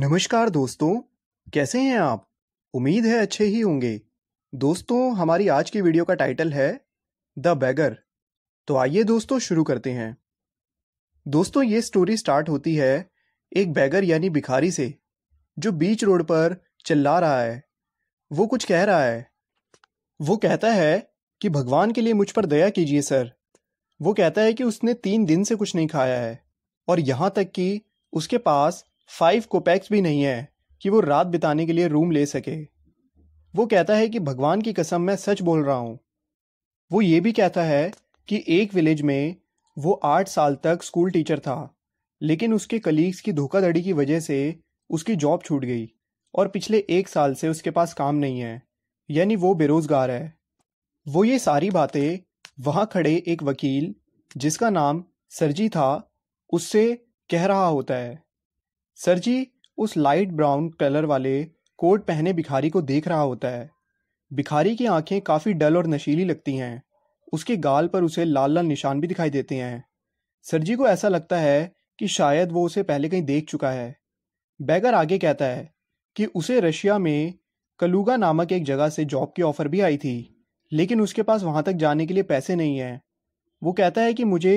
नमस्कार दोस्तों कैसे हैं आप उम्मीद है अच्छे ही होंगे दोस्तों हमारी आज की वीडियो का टाइटल है द बैगर तो आइए दोस्तों शुरू करते हैं दोस्तों ये स्टोरी स्टार्ट होती है एक बैगर यानी भिखारी से जो बीच रोड पर चिल्ला रहा है वो कुछ कह रहा है वो कहता है कि भगवान के लिए मुझ पर दया कीजिए सर वो कहता है कि उसने तीन दिन से कुछ नहीं खाया है और यहाँ तक कि उसके पास फाइव कोपैक्स भी नहीं है कि वो रात बिताने के लिए रूम ले सके वो कहता है कि भगवान की कसम मैं सच बोल रहा हूँ वो ये भी कहता है कि एक विलेज में वो आठ साल तक स्कूल टीचर था लेकिन उसके कलीग्स की धोखाधड़ी की वजह से उसकी जॉब छूट गई और पिछले एक साल से उसके पास काम नहीं है यानी वो बेरोजगार है वो ये सारी बातें वहां खड़े एक वकील जिसका नाम सरजी था उससे कह रहा होता है सर जी उस लाइट ब्राउन कलर वाले कोट पहने भिखारी को देख रहा होता है भिखारी की आंखें काफ़ी डल और नशीली लगती हैं उसके गाल पर उसे लाल लाल निशान भी दिखाई देते हैं सर जी को ऐसा लगता है कि शायद वो उसे पहले कहीं देख चुका है बैगर आगे कहता है कि उसे रशिया में कलूगा नामक एक जगह से जॉब की ऑफ़र भी आई थी लेकिन उसके पास वहाँ तक जाने के लिए पैसे नहीं हैं वो कहता है कि मुझे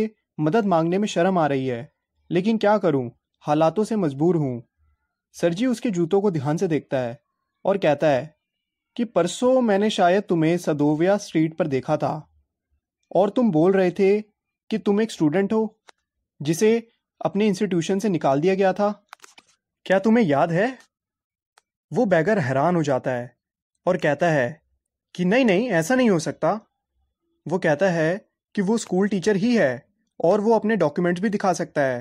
मदद मांगने में शर्म आ रही है लेकिन क्या करूँ हालातों से मजबूर हूं सरजी उसके जूतों को ध्यान से देखता है और कहता है कि परसों मैंने शायद तुम्हें सदोविया स्ट्रीट पर देखा था और तुम बोल रहे थे कि तुम एक स्टूडेंट हो जिसे अपने इंस्टीट्यूशन से निकाल दिया गया था क्या तुम्हें याद है वो बैगर हैरान हो जाता है और कहता है कि नहीं नहीं ऐसा नहीं हो सकता वो कहता है कि वो स्कूल टीचर ही है और वो अपने डॉक्यूमेंट्स भी दिखा सकता है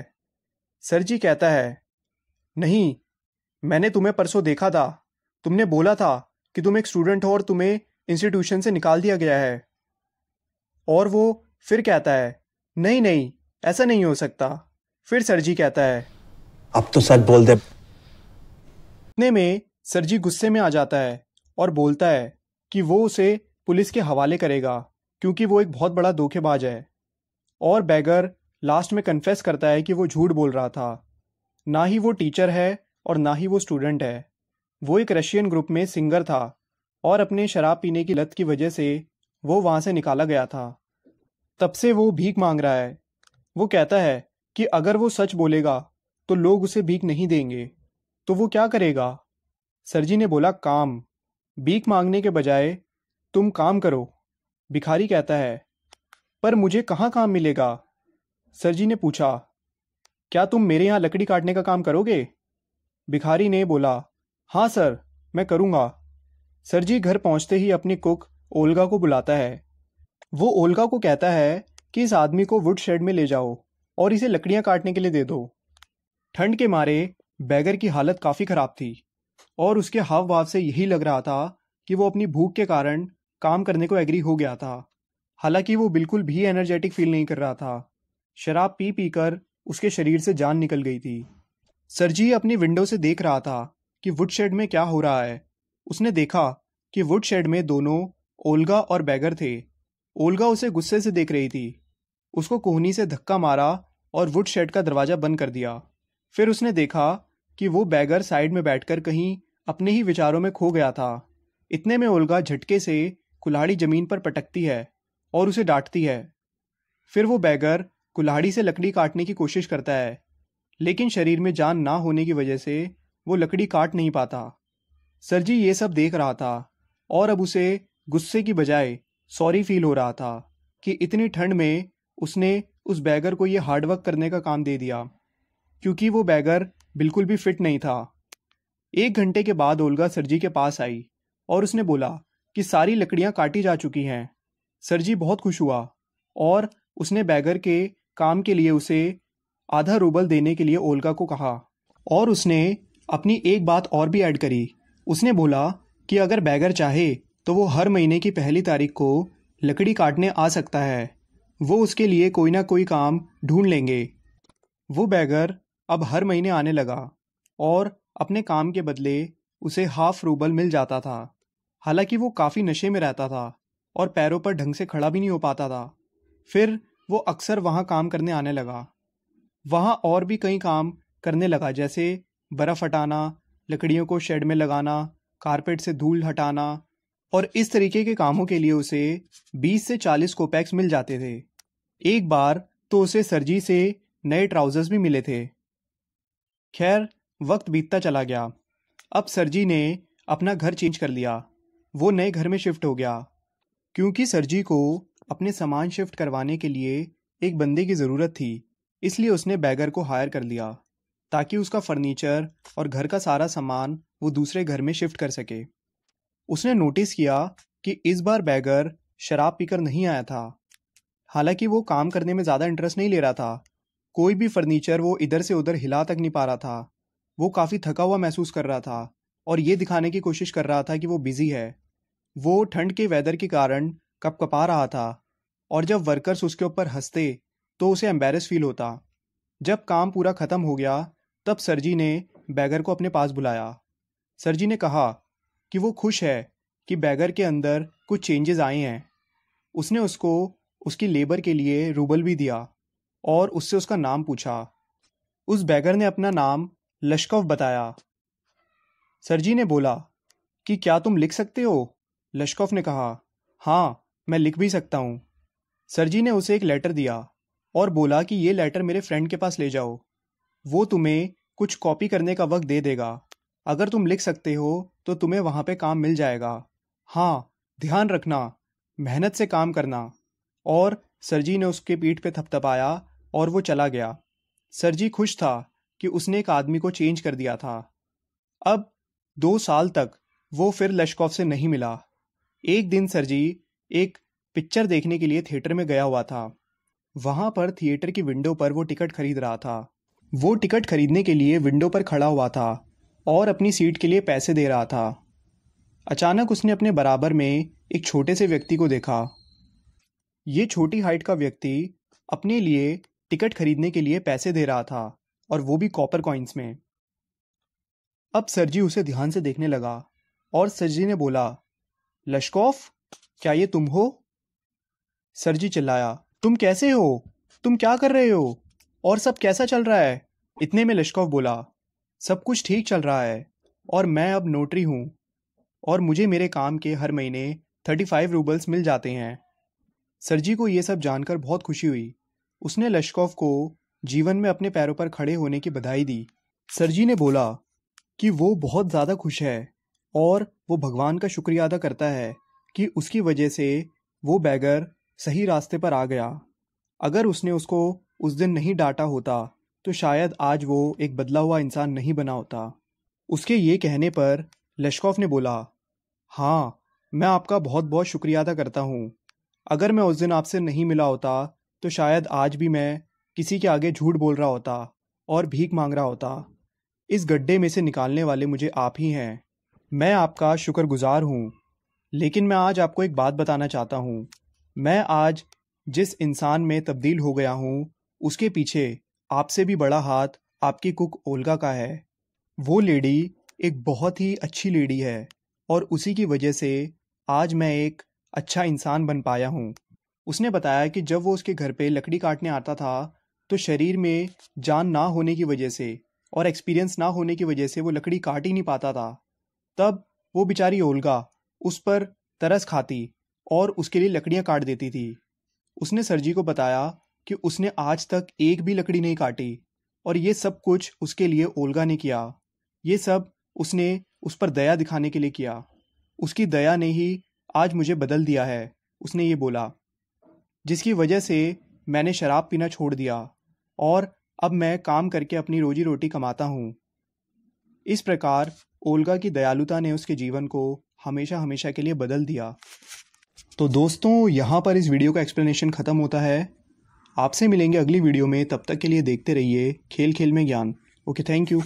सरजी कहता है नहीं मैंने तुम्हें परसों देखा था तुमने बोला था कि तुम एक स्टूडेंट हो और तुम्हें इंस्टीट्यूशन से निकाल दिया गया है और वो फिर कहता है नहीं नहीं ऐसा नहीं हो सकता फिर सरजी कहता है अब तो सच बोल दे इतने में सरजी गुस्से में आ जाता है और बोलता है कि वो उसे पुलिस के हवाले करेगा क्योंकि वो एक बहुत बड़ा धोखेबाज है और बैगर लास्ट में कन्फेस करता है कि वो झूठ बोल रहा था ना ही वो टीचर है और ना ही वो स्टूडेंट है वो एक रशियन ग्रुप में सिंगर था और अपने शराब पीने की लत की वजह से वो वहाँ से निकाला गया था तब से वो भीख मांग रहा है वो कहता है कि अगर वो सच बोलेगा तो लोग उसे भीख नहीं देंगे तो वो क्या करेगा सर जी ने बोला काम भीख मांगने के बजाय तुम काम करो भिखारी कहता है पर मुझे कहाँ काम मिलेगा सरजी ने पूछा क्या तुम मेरे यहाँ लकड़ी काटने का काम करोगे भिखारी ने बोला हाँ सर मैं करूँगा सरजी घर पहुँचते ही अपनी कुक ओल्गा को बुलाता है वो ओल्गा को कहता है कि इस आदमी को वुड शेड में ले जाओ और इसे लकड़ियाँ काटने के लिए दे दो ठंड के मारे बैगर की हालत काफ़ी ख़राब थी और उसके हाव भाव से यही लग रहा था कि वो अपनी भूख के कारण काम करने को एग्री हो गया था हालांकि वो बिल्कुल भी एनर्जेटिक फील नहीं कर रहा था शराब पी पी कर उसके शरीर से जान निकल गई थी सरजी अपनी विंडो से देख रहा था कि वुडशेड में क्या हो रहा है उसने देखा कि वुडशेड में दोनों ओल्गा और बैगर थे ओल्गा उसे गुस्से से देख रही थी उसको कोहनी से धक्का मारा और वुडशेड का दरवाज़ा बंद कर दिया फिर उसने देखा कि वो बैगर साइड में बैठकर कहीं अपने ही विचारों में खो गया था इतने में ओल्गा झटके से कुल्हाड़ी जमीन पर पटकती है और उसे डांटती है फिर वो बैगर कुल्हाड़ी से लकड़ी काटने की कोशिश करता है लेकिन शरीर में जान ना होने की वजह से वो लकड़ी काट नहीं पाता सर जी ये सब देख रहा था और अब उसे गुस्से की बजाय सॉरी फील हो रहा था कि इतनी ठंड में उसने उस बैगर को ये हार्डवर्क करने का काम दे दिया क्योंकि वो बैगर बिल्कुल भी फिट नहीं था एक घंटे के बाद ओल्गा सरजी के पास आई और उसने बोला कि सारी लकड़ियां काटी जा चुकी हैं सरजी बहुत खुश हुआ और उसने बैगर के काम के लिए उसे आधा रूबल देने के लिए ओल्गा को कहा और उसने अपनी एक बात और भी ऐड करी उसने बोला कि अगर बैगर चाहे तो वो हर महीने की पहली तारीख को लकड़ी काटने आ सकता है वो उसके लिए कोई ना कोई काम ढूंढ लेंगे वो बैगर अब हर महीने आने लगा और अपने काम के बदले उसे हाफ रूबल मिल जाता था हालांकि वो काफ़ी नशे में रहता था और पैरों पर ढंग से खड़ा भी नहीं हो पाता था फिर वो अक्सर वहाँ काम करने आने लगा वहाँ और भी कई काम करने लगा जैसे बर्फ़ हटाना लकड़ियों को शेड में लगाना कारपेट से धूल हटाना और इस तरीके के कामों के लिए उसे 20 से 40 कोपैक्स मिल जाते थे एक बार तो उसे सरजी से नए ट्राउजर्स भी मिले थे खैर वक्त बीतता चला गया अब सरजी ने अपना घर चेंज कर लिया वो नए घर में शिफ्ट हो गया क्योंकि सरजी को अपने सामान शिफ्ट करवाने के लिए एक बंदे की ज़रूरत थी इसलिए उसने बैगर को हायर कर लिया ताकि उसका फर्नीचर और घर का सारा सामान वो दूसरे घर में शिफ्ट कर सके उसने नोटिस किया कि इस बार बैगर शराब पीकर नहीं आया था हालांकि वो काम करने में ज़्यादा इंटरेस्ट नहीं ले रहा था कोई भी फर्नीचर वो इधर से उधर हिला तक नहीं पा रहा था वो काफ़ी थका हुआ महसूस कर रहा था और ये दिखाने की कोशिश कर रहा था कि वो बिज़ी है वो ठंड के वेदर के कारण कपकपा रहा था और जब वर्कर्स उसके ऊपर हंसते तो उसे एम्बेरस फील होता जब काम पूरा ख़त्म हो गया तब सरजी ने बैगर को अपने पास बुलाया सरजी ने कहा कि वो खुश है कि बैगर के अंदर कुछ चेंजेस आए हैं उसने उसको उसकी लेबर के लिए रूबल भी दिया और उससे उसका नाम पूछा उस बैगर ने अपना नाम लश्कव बताया सरजी ने बोला कि क्या तुम लिख सकते हो लश्कव ने कहा हाँ मैं लिख भी सकता हूँ सर जी ने उसे एक लेटर दिया और बोला कि ये लेटर मेरे फ्रेंड के पास ले जाओ वो तुम्हें कुछ कॉपी करने का वक्त दे देगा अगर तुम लिख सकते हो तो तुम्हें वहाँ पे काम मिल जाएगा हाँ ध्यान रखना मेहनत से काम करना और सर जी ने उसके पीठ पे थपथपाया और वो चला गया सर जी खुश था कि उसने एक आदमी को चेंज कर दिया था अब दो साल तक वो फिर लश्कॉफ से नहीं मिला एक दिन सर जी एक पिक्चर देखने के लिए थिएटर में गया हुआ था वहां पर थिएटर की विंडो पर वो टिकट खरीद रहा था वो टिकट खरीदने के लिए विंडो पर खड़ा हुआ था और अपनी सीट के लिए पैसे दे रहा था अचानक उसने अपने बराबर में एक छोटे से व्यक्ति को देखा ये छोटी हाइट का व्यक्ति अपने लिए टिकट खरीदने के लिए पैसे दे रहा था और वो भी कॉपर कॉइन्स में अब सरजी उसे ध्यान से देखने लगा और सरजी ने बोला लश्कोफ़ क्या ये तुम हो सरजी चिल्लाया तुम कैसे हो तुम क्या कर रहे हो और सब कैसा चल रहा है इतने में लश्कोव बोला सब कुछ ठीक चल रहा है और मैं अब नोटरी हूं और मुझे मेरे काम के हर महीने थर्टी फाइव रूबल्स मिल जाते हैं सरजी को यह सब जानकर बहुत खुशी हुई उसने लश्कोव को जीवन में अपने पैरों पर खड़े होने की बधाई दी सरजी ने बोला कि वो बहुत ज़्यादा खुश है और वो भगवान का शुक्रिया अदा करता है कि उसकी वजह से वो बैगर सही रास्ते पर आ गया अगर उसने उसको उस दिन नहीं डांटा होता तो शायद आज वो एक बदला हुआ इंसान नहीं बना होता उसके ये कहने पर लश्कॉफ ने बोला हाँ मैं आपका बहुत बहुत शुक्रिया अदा करता हूँ अगर मैं उस दिन आपसे नहीं मिला होता तो शायद आज भी मैं किसी के आगे झूठ बोल रहा होता और भीख मांग रहा होता इस गड्ढे में से निकालने वाले मुझे आप ही हैं मैं आपका शुक्रगुजार हूँ लेकिन मैं आज आपको एक बात बताना चाहता हूँ मैं आज जिस इंसान में तब्दील हो गया हूँ उसके पीछे आपसे भी बड़ा हाथ आपकी कुक ओल्गा का है वो लेडी एक बहुत ही अच्छी लेडी है और उसी की वजह से आज मैं एक अच्छा इंसान बन पाया हूँ उसने बताया कि जब वो उसके घर पे लकड़ी काटने आता था तो शरीर में जान ना होने की वजह से और एक्सपीरियंस ना होने की वजह से वो लकड़ी काट ही नहीं पाता था तब वो बेचारी ओल्गा उस पर तरस खाती और उसके लिए लकड़ियां काट देती थी उसने सरजी को बताया कि उसने आज तक एक भी लकड़ी नहीं काटी और ये सब कुछ उसके लिए ओलगा ने किया ये सब उसने उस पर दया दिखाने के लिए किया उसकी दया ने ही आज मुझे बदल दिया है उसने ये बोला जिसकी वजह से मैंने शराब पीना छोड़ दिया और अब मैं काम करके अपनी रोजी रोटी कमाता हूँ इस प्रकार ओलगा की दयालुता ने उसके जीवन को हमेशा हमेशा के लिए बदल दिया तो दोस्तों यहाँ पर इस वीडियो का एक्सप्लेनेशन ख़त्म होता है आपसे मिलेंगे अगली वीडियो में तब तक के लिए देखते रहिए खेल खेल में ज्ञान ओके थैंक यू